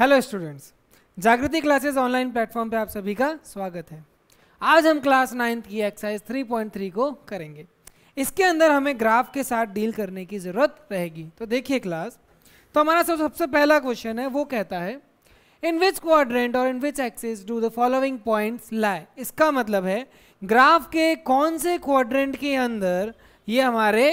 hello students Jagriti classes online platform पे आप सभी का स्वागत है आज हम क्लास नाइन्थ की एक्सरसाइज 3.3 को करेंगे इसके अंदर हमें ग्राफ के साथ डील करने की ज़रूरत रहेगी तो देखिए क्लास तो हमारा सब सबसे पहला क्वेश्चन है वो कहता है इन विच क्वाड्रेंट और in which axes do the following points lie इसका मतलब है ग्राफ के कौन से क्वाड्रेंट के अंदर ये हमारे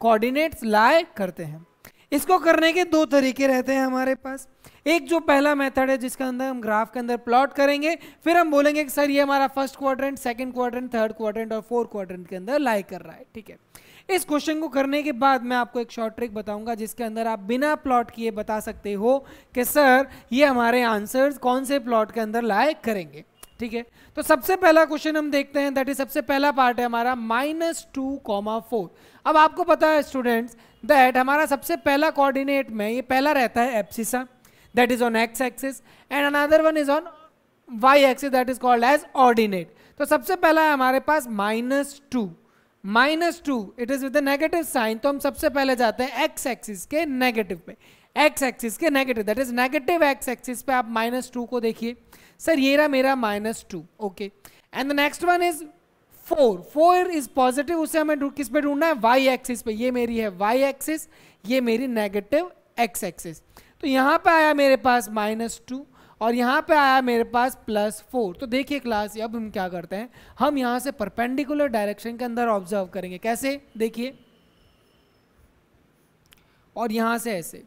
कोऑर्डिनेट्स लाए करते हैं इसको करने के दो तरीके रहते हैं हमारे पास एक जो पहला मेथड है जिसका अंदर हम ग्राफ के अंदर प्लॉट करेंगे फिर हम बोलेंगे कि सर ये हमारा first quadrant second quadrant third quadrant और फोर्थ क्वाड्रेंट के अंदर लाई कर रहा है ठीक है इस क्वेश्चन को करने के बाद मैं आपको एक शॉर्ट ट्रिक बताऊंगा जिसके अंदर आप बिना प्लॉट किए बता सकते हो कि सर ये हमारे आंसर्स कौन से प्लॉट के अंदर लाए करेंगे ठीक है तो सबसे पहला क्वेश्चन हम देखते हैं दैट इज सबसे पहला पार्ट है हमारा माइनस टू कॉमा फोर अब आपको पता है स्टूडेंट्स दैट हमारा सबसे पहला कोऑर्डिनेट में ये पहला रहता है abscissa that is on X axis and another one is on Y axis that is called as ordinate तो सबसे पहला है हमारे पास minus two minus two it is with negative sign तो हम सबसे पहले जाते हैं एक्स एक्सिस के नेगेटिव पे एक्स एक्सिस के negative that is negative X axis पे आप माइनस टू को देखिए सर ये रहा मेरा minus two okay and the next one is four four is positive उसे हमें किस पे ढूंढना है वाई एक्सिस पे ये मेरी है वाई एक्सिस ये मेरी नेगेटिव एक्स एक्सिस तो यहां पे आया मेरे पास माइनस टू और यहां पे आया मेरे पास प्लस फोर तो देखिए क्लास अब हम क्या करते हैं हम यहां से परपेंडिकुलर डायरेक्शन के अंदर ऑब्जर्व करेंगे कैसे देखिए और यहां से ऐसे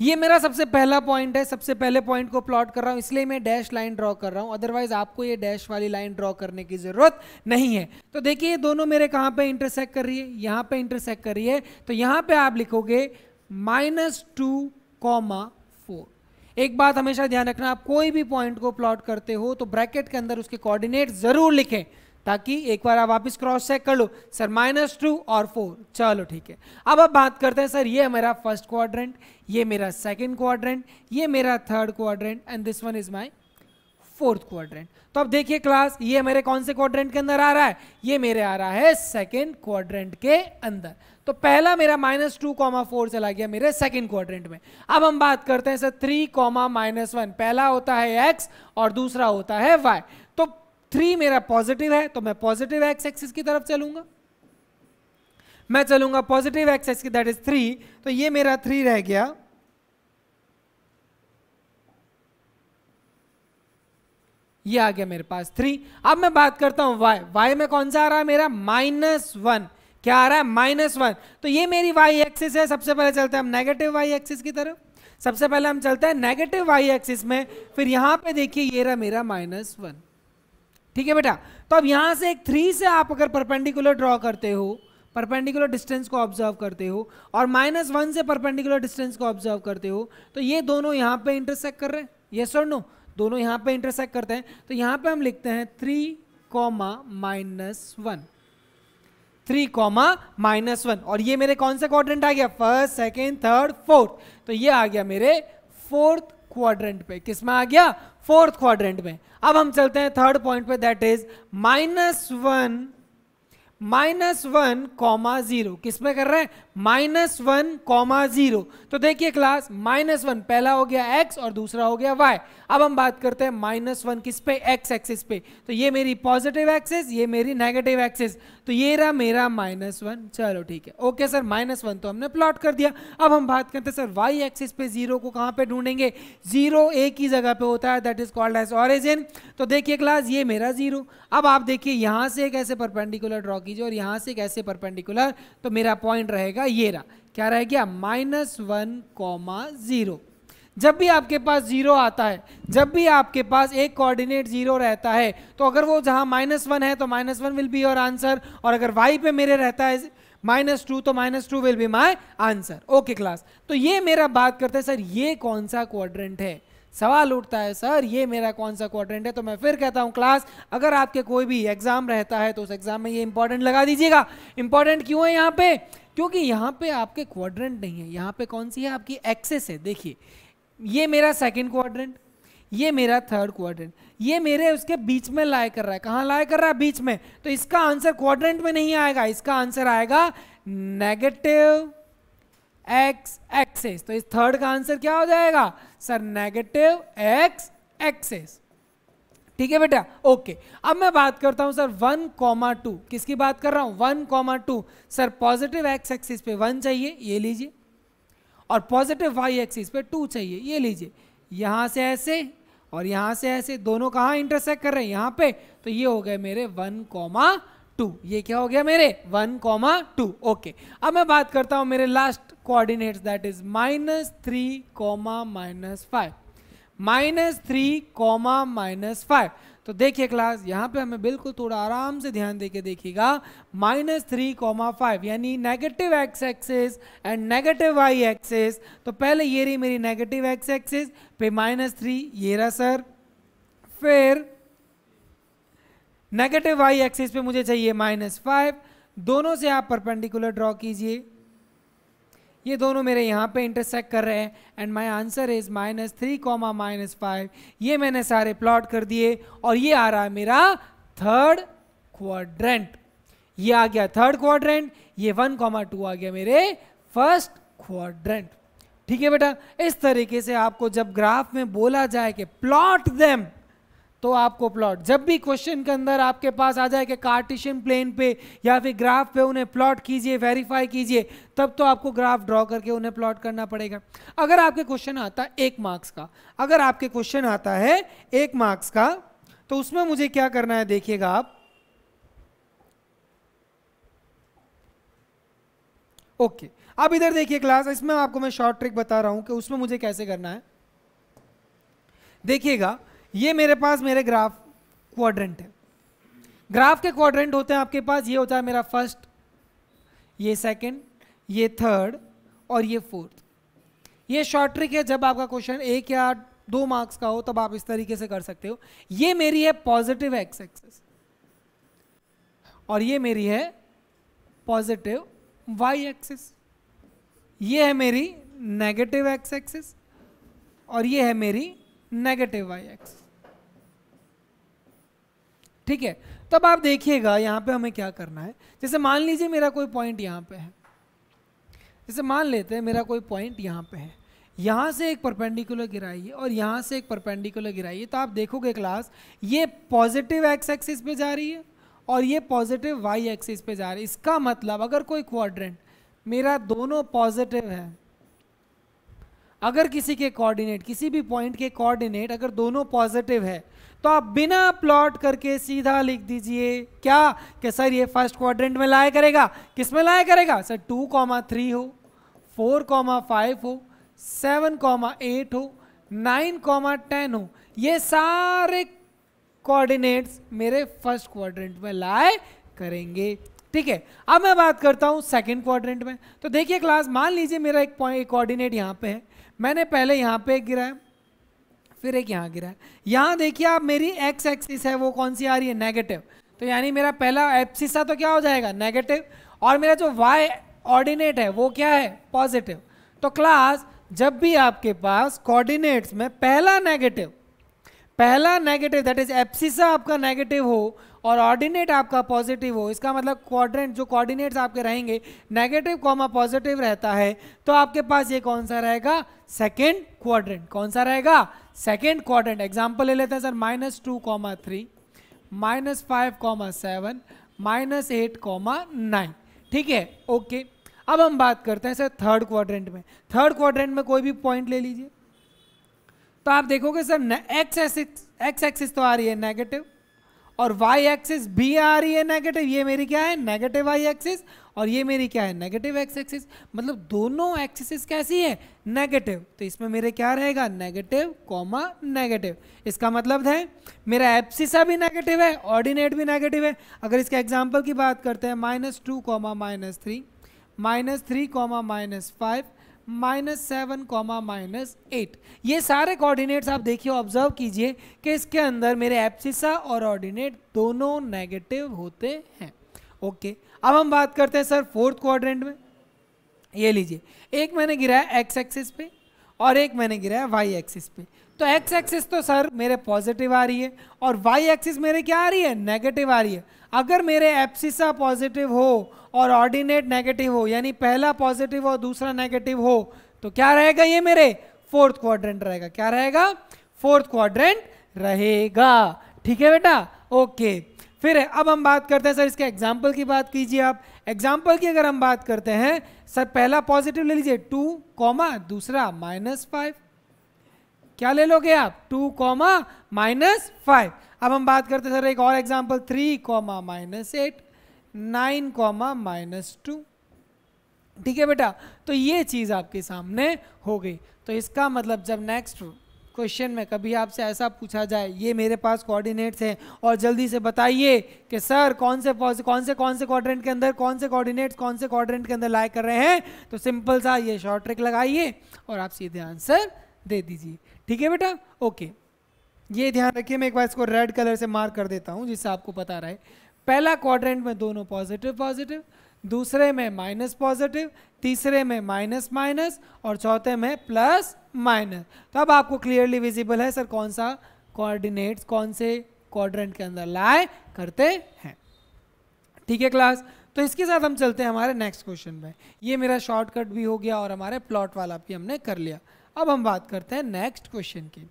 ये मेरा सबसे पहला पॉइंट है सबसे पहले पॉइंट को प्लॉट कर रहा हूं इसलिए मैं डैश लाइन ड्रॉ कर रहा हूं अदरवाइज आपको ये डैश वाली लाइन ड्रॉ करने की ज़रूरत नहीं है तो देखिए ये दोनों मेरे कहां पे इंटरसेक्ट कर रही है यहां पे इंटरसेक्ट कर रही है तो यहां पे आप लिखोगे माइनस टू कॉमा फोर एक बात हमेशा ध्यान रखना आप कोई भी पॉइंट को प्लॉट करते हो तो ब्रैकेट के अंदर उसके कॉर्डिनेट ज़रूर लिखें ताकि एक बार आप वापस क्रॉस चेक कर लो सर माइनस टू और फोर चलो ठीक है अब अब बात करते हैं सर ये है मेरा फर्स्ट क्वाड्रेंट ये मेरा सेकंड क्वाड्रेंट ये मेरा third quadrant and this one is my fourth quadrant तो अब देखिए क्लास ये मेरे कौन से क्वाड्रेंट के अंदर आ रहा है ये मेरे आ रहा है सेकेंड क्वाड्रेंट के अंदर तो पहला मेरा माइनस टू कॉमा फोर चला गया मेरे सेकेंड क्वाड्रेंट में अब हम बात करते हैं sir three comma minus one पहला होता है एक्स और दूसरा होता है वाई थ्री मेरा पॉजिटिव है तो मैं पॉजिटिव एक्स एक्सिस की तरफ चलूंगा मैं चलूंगा positive X axis that is three तो ये मेरा थ्री रह गया ये आ गया मेरे पास थ्री अब मैं बात करता हूं वाई वाई में कौन सा आ रहा है मेरा माइनस वन क्या आ रहा है माइनस वन तो ये मेरी वाई एक्सिस है सबसे पहले चलते हैं हम नेगेटिव वाई एक्सिस की तरफ सबसे पहले हम चलते हैं नेगेटिव वाई एक्सिस में फिर यहां पे देखिए ये रहा मेरा माइनस वन ठीक है बेटा तो अब यहां से एक थ्री से आप अगर परपेंडिकुलर ड्रॉ करते हो परपेंडिकुलर डिस्टेंस को ऑब्जर्व करते हो और माइनस वन से परपेंडिकुलर डिस्टेंस को ऑब्जर्व करते हो तो ये दोनों यहां पे इंटरसेक्ट कर रहे हैं ये सर नो दोनों यहां पे इंटरसेक्ट करते हैं तो यहां पे हम लिखते हैं three comma minus one three comma minus one और ये मेरे कौन से क्वाड्रेंट आ गया फर्स्ट सेकेंड थर्ड फोर्थ तो ये आ गया मेरे फोर्थ क्वाड्रेंट पे किस में आ गया फोर्थ क्वाड्रेंट में अब हम चलते हैं थर्ड पॉइंट पे that is minus one minus one comma zero किस में कर रहे हैं माइनस वन कॉमा जीरो तो देखिए क्लास माइनस वन पहला हो गया एक्स और दूसरा हो गया वाई अब हम बात करते हैं माइनस वन किस पे एक्स एक्सिस पे तो ये मेरी पॉजिटिव एक्सिस ये मेरी नेगेटिव एक्सिस तो ये रहा मेरा माइनस वन चलो ठीक है ओके सर माइनस वन तो हमने प्लॉट कर दिया अब हम बात करते हैं सर वाई एक्सिस पे जीरो को कहाँ पे ढूंढेंगे जीरो एक ही जगह पे होता है that is called as origin तो देखिए क्लास ये मेरा जीरो अब आप देखिए यहाँ से एक ऐसे परपेंडिकुलर ड्रॉ कीजिए और यहाँ से एक ऐसे परपेंडिकुलर तो मेरा पॉइंट रहेगा ये रहा क्या रह गया माइनस वन कॉमा ज़ीरो जब भी आपके पास जीरो आता है जब भी आपके पास एक कोऑर्डिनेट जीरो रहता है तो अगर वो जहां माइनस वन है तो minus one will be your answer और अगर वाई पे मेरे रहता है माइनस टू तो minus two will be my answer okay class तो ये मेरा बात करते हैं सर ये कौन सा क्वाड्रेंट है सवाल उठता है सर ये मेरा कौन सा क्वाड्रेंट है तो मैं फिर कहता हूं क्लास अगर आपके कोई भी एग्जाम रहता है तो उस एग्जाम में ये इंपॉर्टेंट लगा दीजिएगा इंपॉर्टेंट क्यों है यहां पे क्योंकि यहाँ पे आपके क्वाड्रेंट नहीं है यहाँ पे कौन सी है आपकी एक्सेस है देखिए ये मेरा सेकंड क्वाड्रेंट ये मेरा थर्ड क्वाड्रेंट ये मेरे उसके बीच में लाए कर रहा है कहाँ लाए कर रहा है बीच में तो इसका आंसर क्वाड्रेंट में नहीं आएगा इसका आंसर आएगा नेगेटिव एक्स एक्सेस तो इस थर्ड का आंसर क्या हो जाएगा सर नेगेटिव एक्स एक्सेस ठीक है बेटा ओके अब मैं बात करता हूं सर वन कॉमा टू किसकी बात कर रहा हूं one comma two sir positive X axis पे वन चाहिए ये लीजिए और पॉजिटिव वाई एक्सिस पे टू चाहिए ये लीजिए यहाँ से ऐसे और यहाँ से ऐसे दोनों कहाँ इंटरसेक्ट कर रहे हैं यहाँ पे तो ये हो गए मेरे वन कॉमा टू ये क्या हो गया मेरे वन कॉमा टू ओके अब मैं बात करता हूँ मेरे last coordinates that is minus three comma minus five minus three comma minus five तो देखिए क्लास यहाँ पे हमें बिल्कुल थोड़ा आराम से ध्यान देके देखिएगा माइनस थ्री कॉमा फाइव यानी negative X axes and negative Y axes तो पहले ये रही मेरी नेगेटिव एक्स एक्सेस पे माइनस थ्री ये रहा सर फिर नेगेटिव वाई एक्सेस पे मुझे चाहिए माइनस फाइव दोनों से आप परपेंडिकुलर ड्रॉ कीजिए ये दोनों मेरे यहाँ पे इंटरसेक्ट कर रहे हैं and my answer is minus three comma minus five ये मैंने सारे प्लॉट कर दिए और ये आ रहा है मेरा थर्ड क्वाड्रेंट ये आ गया थर्ड क्वाड्रेंट ये वन कॉमा टू आ गया मेरे फर्स्ट क्वाड्रेंट ठीक है बेटा इस तरीके से आपको जब ग्राफ में बोला जाए कि प्लॉट देम तो आपको प्लॉट जब भी क्वेश्चन के अंदर आपके पास आ जाए कि कार्टिशियन प्लेन पे या फिर ग्राफ पे उन्हें प्लॉट कीजिए वेरीफाई कीजिए तब तो आपको ग्राफ ड्रॉ करके उन्हें प्लॉट करना पड़ेगा अगर आपके क्वेश्चन आता है एक मार्क्स का अगर आपके क्वेश्चन आता है एक मार्क्स का तो उसमें मुझे क्या करना है देखिएगा आप ओके अब इधर देखिए क्लास इसमें आपको मैं शॉर्ट ट्रिक बता रहा हूं कि उसमें मुझे कैसे करना है देखिएगा ये मेरे पास मेरे ग्राफ क्वाड्रेंट है ग्राफ के क्वाड्रेंट होते हैं आपके पास ये होता है मेरा फर्स्ट ये सेकंड ये थर्ड और ये फोर्थ ये शॉर्ट ट्रिक है जब आपका क्वेश्चन एक या दो मार्क्स का हो तब आप इस तरीके से कर सकते हो ये मेरी है पॉजिटिव एक्स एक्सेस और ये मेरी है पॉजिटिव वाई एक्सेस ये है मेरी नेगेटिव एक्स एक्सेस और ये है मेरी नेगेटिव वाई एक्सेस ठीक है तब आप देखिएगा यहाँ पे हमें क्या करना है जैसे मान लीजिए मेरा कोई पॉइंट यहाँ पे है जैसे मान लेते हैं मेरा कोई पॉइंट यहाँ पे है यहाँ से एक परपेंडिकुलर गिराइए और यहाँ से एक परपेंडिकुलर गिराइए तो आप देखोगे क्लास ये पॉजिटिव एक्स एक्सिस पे जा रही है और ये पॉजिटिव वाई एक्सिस पे जा रही है इसका मतलब अगर कोई क्वाड्रेंट मेरा दोनों पॉजिटिव है अगर किसी के कोऑर्डिनेट किसी भी पॉइंट के कोऑर्डिनेट अगर दोनों पॉजिटिव है तो आप बिना प्लॉट करके सीधा लिख दीजिए क्या कि सर ये फर्स्ट क्वाड्रेंट में लाया करेगा किस में लाया करेगा सर टू कॉमा थ्री हो फोर कॉमा फाइव हो सेवन कॉमा एट हो नाइन कॉमा टेन हो ये सारे कोऑर्डिनेट्स मेरे फर्स्ट क्वाड्रेंट में लाए करेंगे ठीक है अब मैं बात करता हूँ सेकंड क्वाड्रेंट में तो देखिए क्लास मान लीजिए मेरा एक पॉइंट कोऑर्डिनेट यहाँ पे है मैंने पहले यहाँ पे गिराया फिर एक यहाँ गिरा है यहाँ देखिए आप मेरी एक्स एक्सिस है वो कौन सी आ रही है नेगेटिव तो यानी मेरा पहला एक्सिस था तो क्या हो जाएगा नेगेटिव और मेरा जो वाई ऑर्डिनेट है वो क्या है पॉजिटिव तो क्लास जब भी आपके पास कोऑर्डिनेट्स में पहला नेगेटिव पहला नेगेटिव दैट इज एप्सिसा आपका नेगेटिव हो और ऑर्डिनेट आपका पॉजिटिव हो इसका मतलब क्वाड्रेंट जो कोऑर्डिनेट्स आपके रहेंगे नेगेटिव कॉमा पॉजिटिव रहता है तो आपके पास ये कौन सा रहेगा सेकेंड क्वाड्रेंट कौन सा रहेगा सेकेंड क्वाड्रेंट एग्जाम्पल ले लेते हैं sir minus two comma three minus five comma seven minus eight comma nine ठीक है ओके अब हम बात करते हैं सर थर्ड क्वाड्रेंट में थर्ड क्वाड्रेंट में कोई भी पॉइंट ले लीजिए तो आप देखोगे sir X axis X axis तो आ रही है नेगेटिव और वाई एक्सिस भी आ रही है नेगेटिव ये मेरी क्या है नेगेटिव वाई एक्सिस और ये मेरी क्या है नेगेटिव एक्स एक्सिस मतलब दोनों एक्सिस कैसी है नेगेटिव तो इसमें मेरे क्या रहेगा नेगेटिव कॉमा नेगेटिव इसका मतलब है मेरा एप्सिसा भी नेगेटिव है ऑर्डिनेट भी नेगेटिव है अगर इसके एग्जाम्पल की बात करते हैं minus two comma minus three minus three comma minus five minus seven comma minus eight ये सारे कोऑर्डिनेट्स आप देखिए ऑब्जर्व कीजिए कि इसके अंदर मेरे एप्सिसा और ऑर्डिनेट दोनों नेगेटिव होते हैं ओके अब हम बात करते हैं सर फोर्थ क्वाड्रेंट में ये लीजिए एक मैंने गिराया एक्स एक्सिस पे और एक मैंने गिराया वाई एक्सिस पे तो एक्स एक्सिस तो सर मेरे पॉजिटिव आ रही है और वाई एक्सिस मेरे क्या आ रही है नेगेटिव आ रही है अगर मेरे एप्सिसा पॉजिटिव हो और ऑर्डिनेट नेगेटिव हो यानी पहला पॉजिटिव और दूसरा नेगेटिव हो तो क्या रहेगा ये मेरे फोर्थ क्वाड्रेंट रहेगा क्या रहेगा फोर्थ क्वाड्रेंट रहेगा ठीक है बेटा ओके फिर अब हम बात करते हैं सर इसके एग्जाम्पल की बात कीजिए आप एग्जाम्पल की अगर हम बात करते हैं सर पहला पॉजिटिव ले लीजिए टू कॉमा दूसरा माइनस फाइव क्या ले लोगे आप टू कॉमा माइनस फाइव अब हम बात करते सर एक और example three comma minus eight nine comma minus two ठीक है बेटा तो ये चीज़ आपके सामने हो गई तो इसका मतलब जब नेक्स्ट क्वेश्चन में कभी आपसे ऐसा पूछा जाए ये मेरे पास कोऑर्डिनेट्स हैं और जल्दी से बताइए कि सर कौन से कौन से कौन से क्वाड्रेंट के अंदर कौन से कोऑर्डिनेट्स कौन से क्वाड्रेंट के अंदर लाए कर रहे हैं तो सिंपल सा ये शॉर्ट ट्रिक लगाइए और आप सीधे आंसर दे दीजिए ठीक है बेटा ओके ये ध्यान रखिए मैं एक बार इसको रेड कलर से मार्क कर देता हूँ जिससे आपको पता रहे पहला क्वाड्रेंट में दोनों पॉजिटिव पॉजिटिव दूसरे में माइनस पॉजिटिव तीसरे में माइनस माइनस और चौथे में प्लस माइनस तो अब आपको क्लियरली विजिबल है सर कौन सा कोऑर्डिनेट्स कौन से क्वाड्रेंट के अंदर लाए करते हैं ठीक है क्लास तो इसके साथ हम चलते हैं हमारे नेक्स्ट क्वेश्चन में ये मेरा शॉर्टकट भी हो गया और हमारे प्लॉट वाला भी हमने कर लिया अब हम बात करते हैं नेक्स्ट क्वेश्चन की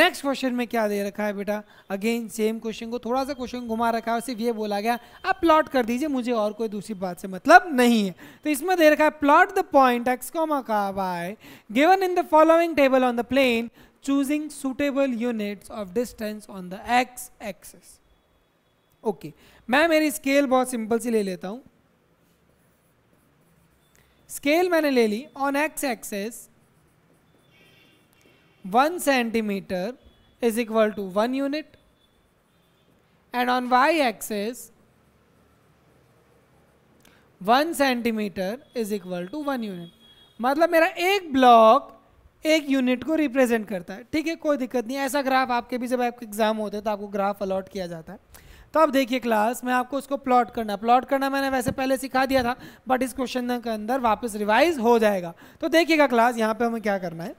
नेक्स्ट क्वेश्चन में क्या दे रखा है बेटा अगेन सेम क्वेश्चन को थोड़ा सा क्वेश्चन घुमा रखा है सिर्फ ये बोला गया आप प्लॉट कर दीजिए मुझे और कोई दूसरी बात से मतलब नहीं है तो इसमें दे रखा है प्लॉट द पॉइंट कॉमा का Y given in the following table on the plane choosing suitable units of distance on the X axis okay मैं मेरी स्केल बहुत सिंपल सी ले लेता हूँ स्केल मैंने ले ली on X axis one centimetre is equal to one unit and on Y axis one centimetre is equal to one unit मतलब मेरा एक ब्लॉक एक यूनिट को रिप्रेजेंट करता है ठीक है कोई दिक्कत नहीं ऐसा ग्राफ आपके भी जब आपके एग्जाम होते हैं तो आपको ग्राफ अलॉट किया जाता है तो अब देखिए क्लास मैं आपको उसको प्लॉट करना प्लॉट करना मैंने वैसे पहले सिखा दिया था बट इस क्वेश्चन के अंदर वापस रिवाइज हो जाएगा तो देखिएगा क्लास यहाँ पे हमें क्या करना है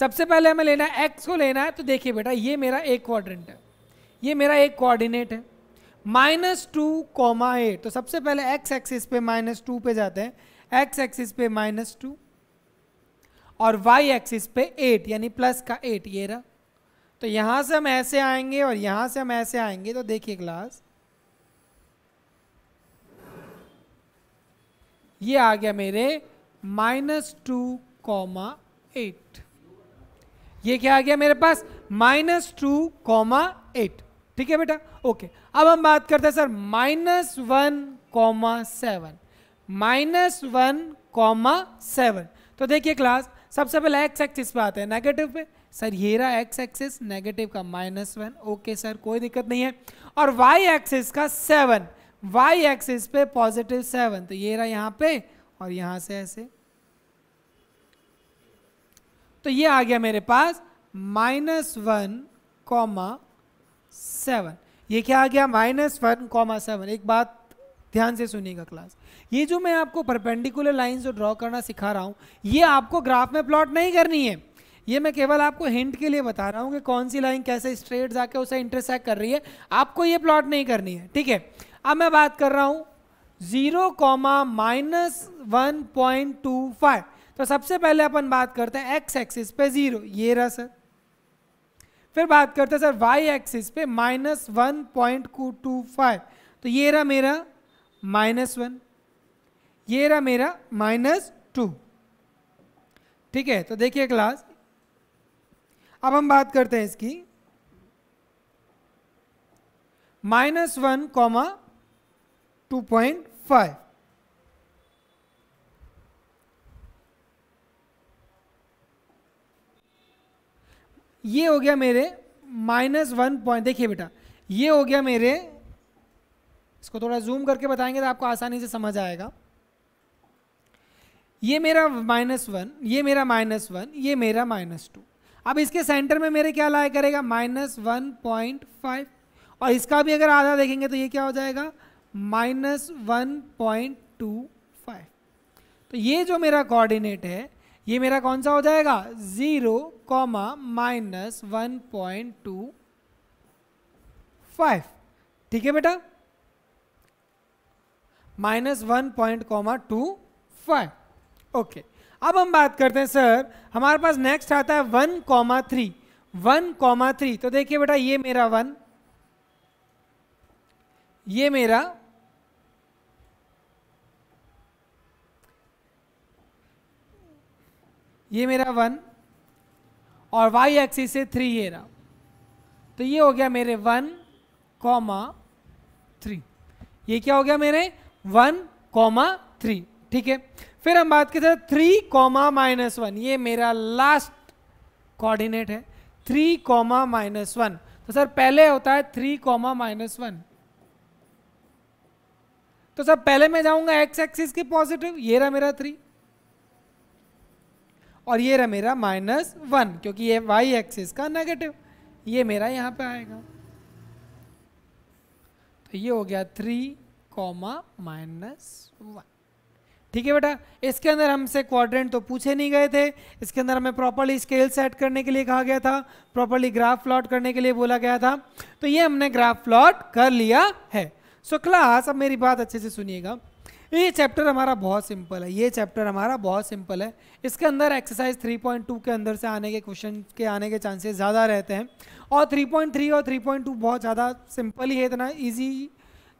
सबसे पहले हमें लेना है एक्स को लेना है तो देखिए बेटा ये मेरा एक क्वाड्रेंट है ये मेरा एक कोऑर्डिनेट है माइनस टू कॉमा एट तो सबसे पहले एक्स एक्सिस पे माइनस टू पे जाते हैं एक्स एक्सिस पे माइनस टू और वाई एक्सिस पे एट यानी प्लस का एट ये रहा तो यहाँ से हम ऐसे आएंगे और यहाँ से हम ऐसे आएंगे तो देखिए क्लास ये आ गया मेरे माइनस टू कॉमा एट ये क्या आ गया मेरे पास माइनस टू कॉमा एट ठीक है बेटा ओके अब हम बात करते हैं sir minus one comma seven minus one comma seven तो देखिए क्लास सबसे पहले एक्स एक्सिस पे आते हैं नेगेटिव पे सर ये रहा एक्स एक्सिस नेगेटिव का माइनस वन ओके सर कोई दिक्कत नहीं है और वाई एक्सिस का सेवन वाई एक्सिस पे पॉजिटिव सेवन तो ये रहा यहाँ पे और यहाँ से ऐसे तो ये आ गया मेरे पास माइनस वन कॉमा सेवन ये क्या आ गया माइनस वन कॉमा सेवन एक बात ध्यान से सुनिएगा क्लास ये जो मैं आपको परपेंडिकुलर लाइन जो ड्रॉ करना सिखा रहा हूँ ये आपको ग्राफ में प्लॉट नहीं करनी है ये मैं केवल आपको हिंट के लिए बता रहा हूँ कि कौन सी लाइन कैसे स्ट्रेट जाके उसे इंटरसेक्ट कर रही है आपको ये प्लॉट नहीं करनी है ठीक है अब मैं बात कर रहा हूँ zero comma minus one point two five तो सबसे पहले अपन बात करते हैं एक्स एक्सिस पे जीरो ये रहा सर फिर बात करते हैं सर वाई एक्सिस पे minus one point two five तो ये रहा मेरा माइनस वन ये रहा मेरा माइनस टू ठीक है तो देखिए क्लास अब हम बात करते हैं इसकी minus one comma two point five ये हो गया मेरे माइनस वन पॉइंट देखिए बेटा ये हो गया मेरे इसको थोड़ा जूम करके बताएंगे तो आपको आसानी से समझ आएगा ये मेरा माइनस वन ये मेरा माइनस वन ये मेरा माइनस टू अब इसके सेंटर में मेरे क्या लाया करेगा माइनस वन पॉइंट फाइव और इसका भी अगर आधा देखेंगे तो ये क्या हो जाएगा minus one point two five तो ये जो मेरा कोऑर्डिनेट है ये मेरा कौन सा हो जाएगा zero comma minus one point two five ठीक है बेटा minus one point comma two five okay अब हम बात करते हैं सर हमारे पास नेक्स्ट आता है one comma three one comma three तो देखिए बेटा ये मेरा वन ये मेरा ये मेरा वन और वाई एक्सिस से थ्री ये रहा तो ये हो गया मेरे वन कॉमा थ्री ये क्या हो गया मेरे वन कॉमा थ्री ठीक है फिर हम बात करते हैं थ्री कॉमा माइनस वन ये मेरा लास्ट कोऑर्डिनेट है थ्री कॉमा माइनस वन तो सर पहले होता है थ्री कॉमा माइनस वन तो सर पहले मैं जाऊंगा एक्स एक्सिस के पॉजिटिव ये रहा मेरा थ्री और ये रहा मेरा माइनस वन क्योंकि ये वाई एक्सिस का नेगेटिव ये मेरा यहाँ पे आएगा तो ये हो गया थ्री कॉमा माइनस वन ठीक है बेटा इसके अंदर हमसे क्वाड्रेंट तो पूछे नहीं गए थे इसके अंदर हमें प्रॉपरली स्केल सेट करने के लिए कहा गया था प्रॉपरली ग्राफ प्लॉट करने के लिए बोला गया था तो ये हमने ग्राफ प्लॉट कर लिया है सो so, क्लास अब मेरी बात अच्छे से सुनिएगा ये चैप्टर हमारा बहुत सिंपल है ये चैप्टर हमारा बहुत सिंपल है इसके अंदर एक्सरसाइज 3.2 के अंदर से आने के क्वेश्चन के आने के चांसेस ज़्यादा रहते हैं और 3.3 और 3.2 बहुत ज़्यादा सिंपल ही है इतना ईजी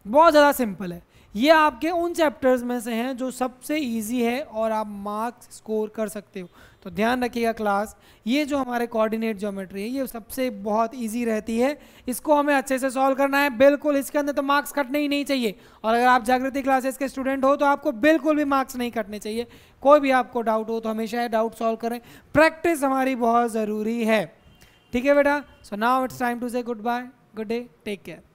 बहुत ज़्यादा सिंपल है ये आपके उन चैप्टर्स में से हैं जो सबसे ईजी है और आप मार्क्स स्कोर कर सकते हो तो ध्यान रखिएगा क्लास ये जो हमारे कोऑर्डिनेट ज्योमेट्री है ये सबसे बहुत इजी रहती है इसको हमें अच्छे से सॉल्व करना है बिल्कुल इसके अंदर तो मार्क्स कटने ही नहीं चाहिए और अगर आप जागृति क्लासेस के स्टूडेंट हो तो आपको बिल्कुल भी मार्क्स नहीं कटने चाहिए कोई भी आपको डाउट हो तो हमेशा ये डाउट सॉल्व करें प्रैक्टिस हमारी बहुत ज़रूरी है ठीक है बेटा so now it's time to say goodbye good day take care